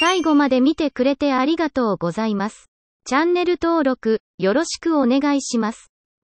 最後まで見てくれてありがとうございます。チャンネル登録、よろしくお願いします。